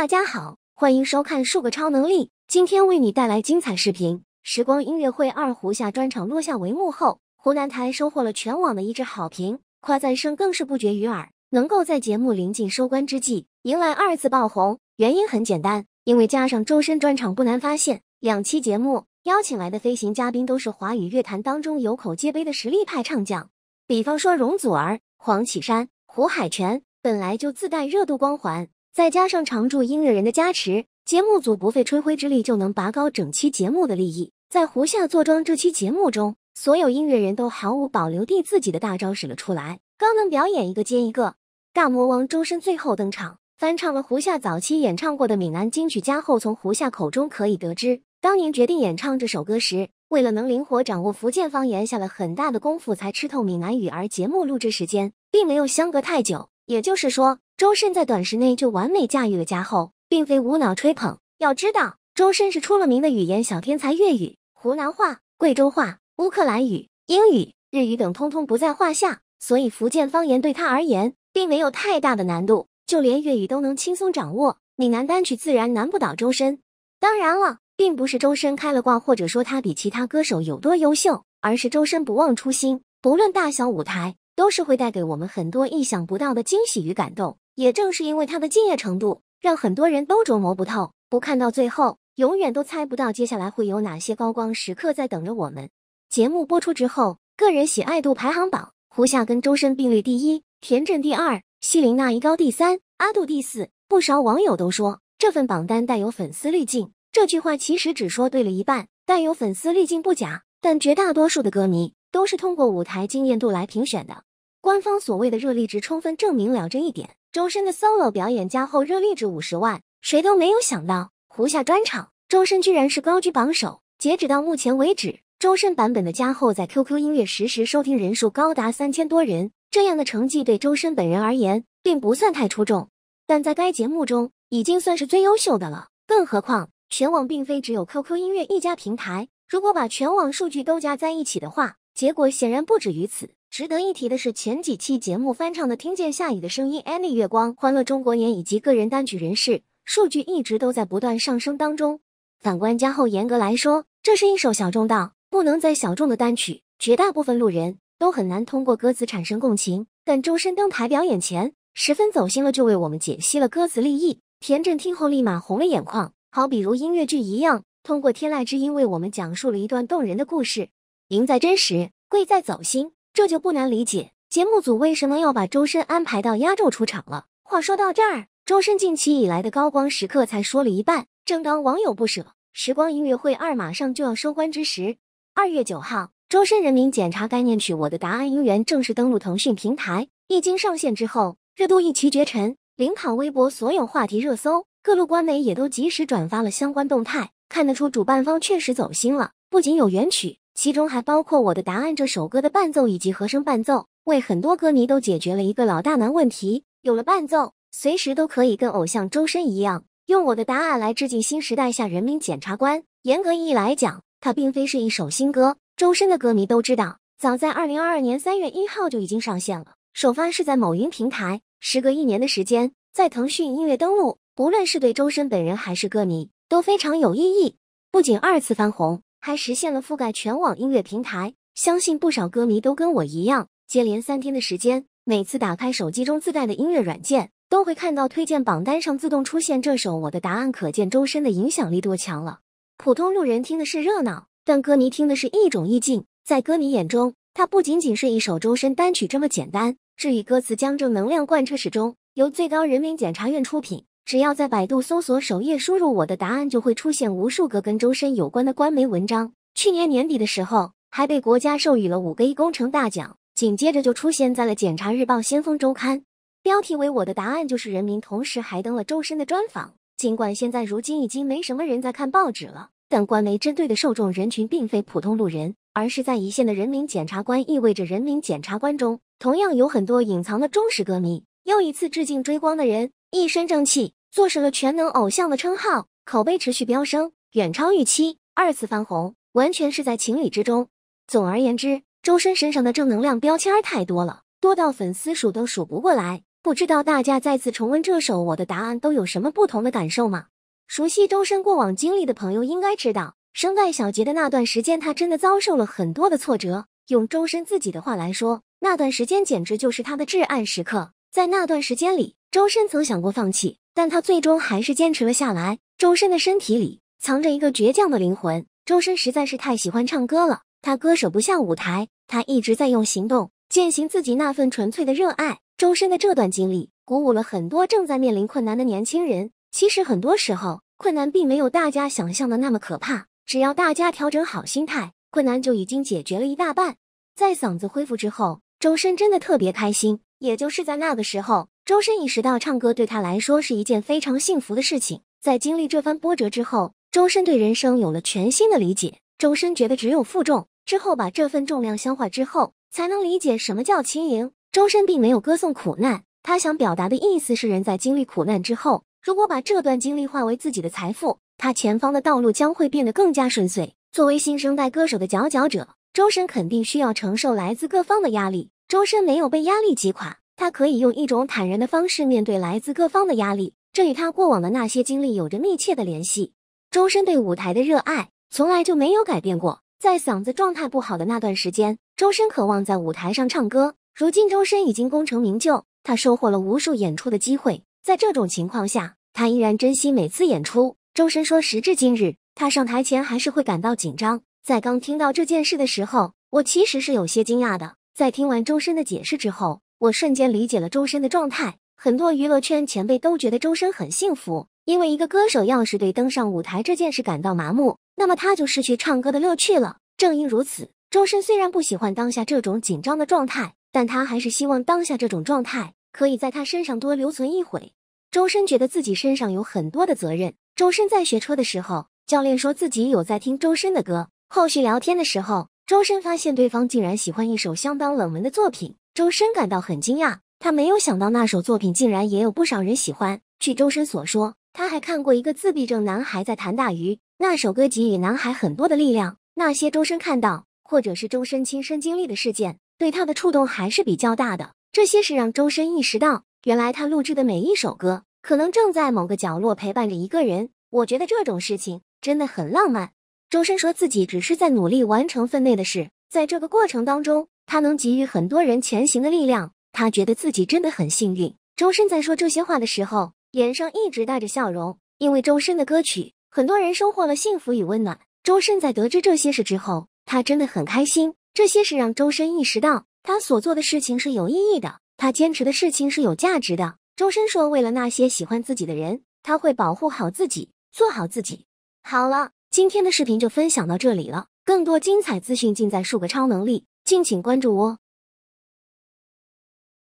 大家好，欢迎收看《数个超能力》，今天为你带来精彩视频。时光音乐会二胡下专场落下帷幕后，湖南台收获了全网的一致好评，夸赞声更是不绝于耳。能够在节目临近收官之际迎来二次爆红，原因很简单，因为加上周深专场，不难发现两期节目邀请来的飞行嘉宾都是华语乐坛当中有口皆碑的实力派唱将，比方说容祖儿、黄绮珊、胡海泉，本来就自带热度光环。再加上常驻音乐人的加持，节目组不费吹灰之力就能拔高整期节目的利益。在胡夏坐庄这期节目中，所有音乐人都毫无保留地自己的大招使了出来，高能表演一个接一个。大魔王周深最后登场，翻唱了胡夏早期演唱过的闽南金曲。家后，从胡夏口中可以得知，当年决定演唱这首歌时，为了能灵活掌握福建方言，下了很大的功夫，才吃透闽南语。而节目录制时间并没有相隔太久，也就是说。周深在短时间内就完美驾驭了加厚，并非无脑吹捧。要知道，周深是出了名的语言小天才，粤语、湖南话、贵州话、乌克兰语、英语、日语等通通不在话下，所以福建方言对他而言并没有太大的难度，就连粤语都能轻松掌握。闽南单曲自然难不倒周深。当然了，并不是周深开了挂，或者说他比其他歌手有多优秀，而是周深不忘初心，不论大小舞台，都是会带给我们很多意想不到的惊喜与感动。也正是因为他的敬业程度，让很多人都琢磨不透，不看到最后，永远都猜不到接下来会有哪些高光时刻在等着我们。节目播出之后，个人喜爱度排行榜，胡夏跟周深并列第一，田震第二，希林娜依高第三，阿杜第四。不少网友都说这份榜单带有粉丝滤镜。这句话其实只说对了一半，带有粉丝滤镜不假，但绝大多数的歌迷都是通过舞台经验度来评选的。官方所谓的热力值充分证明了这一点。周深的 solo 表演《加厚》热力值五十万，谁都没有想到，胡夏专场，周深居然是高居榜首。截止到目前为止，周深版本的《加厚》在 QQ 音乐实时收听人数高达三千多人，这样的成绩对周深本人而言，并不算太出众，但在该节目中已经算是最优秀的了。更何况，全网并非只有 QQ 音乐一家平台，如果把全网数据都加在一起的话，结果显然不止于此。值得一提的是，前几期节目翻唱的《听见下雨的声音》、《a n 月光》、《欢乐中国年》以及个人单曲《人士数据一直都在不断上升当中。反观加厚，严格来说，这是一首小众到不能再小众的单曲，绝大部分路人都很难通过歌词产生共情。但周深登台表演前，十分走心了，就为我们解析了歌词立意。田震听后立马红了眼眶，好比如音乐剧一样，通过天籁之音为我们讲述了一段动人的故事。赢在真实，贵在走心。这就不难理解节目组为什么要把周深安排到压轴出场了。话说到这儿，周深近期以来的高光时刻才说了一半。正当网友不舍《时光音乐会二》马上就要收官之时，二月九号，周深《人民检察》概念曲《我的答案》音源正式登陆腾讯平台。一经上线之后，热度一骑绝尘，领跑微博所有话题热搜。各路官媒也都及时转发了相关动态，看得出主办方确实走心了，不仅有原曲。其中还包括我的答案这首歌的伴奏以及和声伴奏，为很多歌迷都解决了一个老大难问题。有了伴奏，随时都可以跟偶像周深一样，用我的答案来致敬新时代下人民检察官。严格意义来讲，它并非是一首新歌。周深的歌迷都知道，早在二零二二年三月一号就已经上线了，首发是在某音平台。时隔一年的时间，在腾讯音乐登陆，无论是对周深本人还是歌迷都非常有意义，不仅二次翻红。还实现了覆盖全网音乐平台，相信不少歌迷都跟我一样，接连三天的时间，每次打开手机中自带的音乐软件，都会看到推荐榜单上自动出现这首《我的答案》，可见周深的影响力多强了。普通路人听的是热闹，但歌迷听的是一种意境。在歌迷眼中，它不仅仅是一首周深单曲这么简单。至于歌词，将正能量贯彻始终。由最高人民检察院出品。只要在百度搜索首页输入我的答案，就会出现无数个跟周深有关的官媒文章。去年年底的时候，还被国家授予了五个一工程大奖。紧接着就出现在了《检察日报》《先锋周刊》，标题为“我的答案就是人民”，同时还登了周深的专访。尽管现在如今已经没什么人在看报纸了，但官媒针对的受众人群并非普通路人，而是在一线的人民检察官，意味着人民检察官中同样有很多隐藏的忠实歌迷。又一次致敬追光的人。一身正气，坐实了全能偶像的称号，口碑持续飙升，远超预期，二次翻红，完全是在情理之中。总而言之，周深身上的正能量标签太多了，多到粉丝数都数不过来。不知道大家再次重温这首《我的答案》都有什么不同的感受吗？熟悉周深过往经历的朋友应该知道，声带小结的那段时间，他真的遭受了很多的挫折。用周深自己的话来说，那段时间简直就是他的至暗时刻。在那段时间里，周深曾想过放弃，但他最终还是坚持了下来。周深的身体里藏着一个倔强的灵魂。周深实在是太喜欢唱歌了，他割舍不下舞台。他一直在用行动践行自己那份纯粹的热爱。周深的这段经历鼓舞了很多正在面临困难的年轻人。其实很多时候，困难并没有大家想象的那么可怕。只要大家调整好心态，困难就已经解决了一大半。在嗓子恢复之后，周深真的特别开心。也就是在那个时候。周深意识到，唱歌对他来说是一件非常幸福的事情。在经历这番波折之后，周深对人生有了全新的理解。周深觉得，只有负重之后，把这份重量消化之后，才能理解什么叫轻盈。周深并没有歌颂苦难，他想表达的意思是，人在经历苦难之后，如果把这段经历化为自己的财富，他前方的道路将会变得更加顺遂。作为新生代歌手的佼佼者，周深肯定需要承受来自各方的压力。周深没有被压力击垮。他可以用一种坦然的方式面对来自各方的压力，这与他过往的那些经历有着密切的联系。周深对舞台的热爱从来就没有改变过。在嗓子状态不好的那段时间，周深渴望在舞台上唱歌。如今，周深已经功成名就，他收获了无数演出的机会。在这种情况下，他依然珍惜每次演出。周深说：“时至今日，他上台前还是会感到紧张。在刚听到这件事的时候，我其实是有些惊讶的。在听完周深的解释之后。”我瞬间理解了周深的状态。很多娱乐圈前辈都觉得周深很幸福，因为一个歌手要是对登上舞台这件事感到麻木，那么他就失去唱歌的乐趣了。正因如此，周深虽然不喜欢当下这种紧张的状态，但他还是希望当下这种状态可以在他身上多留存一会。周深觉得自己身上有很多的责任。周深在学车的时候，教练说自己有在听周深的歌。后续聊天的时候，周深发现对方竟然喜欢一首相当冷门的作品。周深感到很惊讶，他没有想到那首作品竟然也有不少人喜欢。据周深所说，他还看过一个自闭症男孩在弹《大鱼》，那首歌给予男孩很多的力量。那些周深看到或者是周深亲身经历的事件，对他的触动还是比较大的。这些是让周深意识到，原来他录制的每一首歌，可能正在某个角落陪伴着一个人。我觉得这种事情真的很浪漫。周深说自己只是在努力完成分内的事，在这个过程当中。他能给予很多人前行的力量，他觉得自己真的很幸运。周深在说这些话的时候，脸上一直带着笑容，因为周深的歌曲，很多人收获了幸福与温暖。周深在得知这些事之后，他真的很开心。这些事让周深意识到，他所做的事情是有意义的，他坚持的事情是有价值的。周深说：“为了那些喜欢自己的人，他会保护好自己，做好自己。”好了，今天的视频就分享到这里了，更多精彩资讯尽在《数个超能力》。敬请关注我。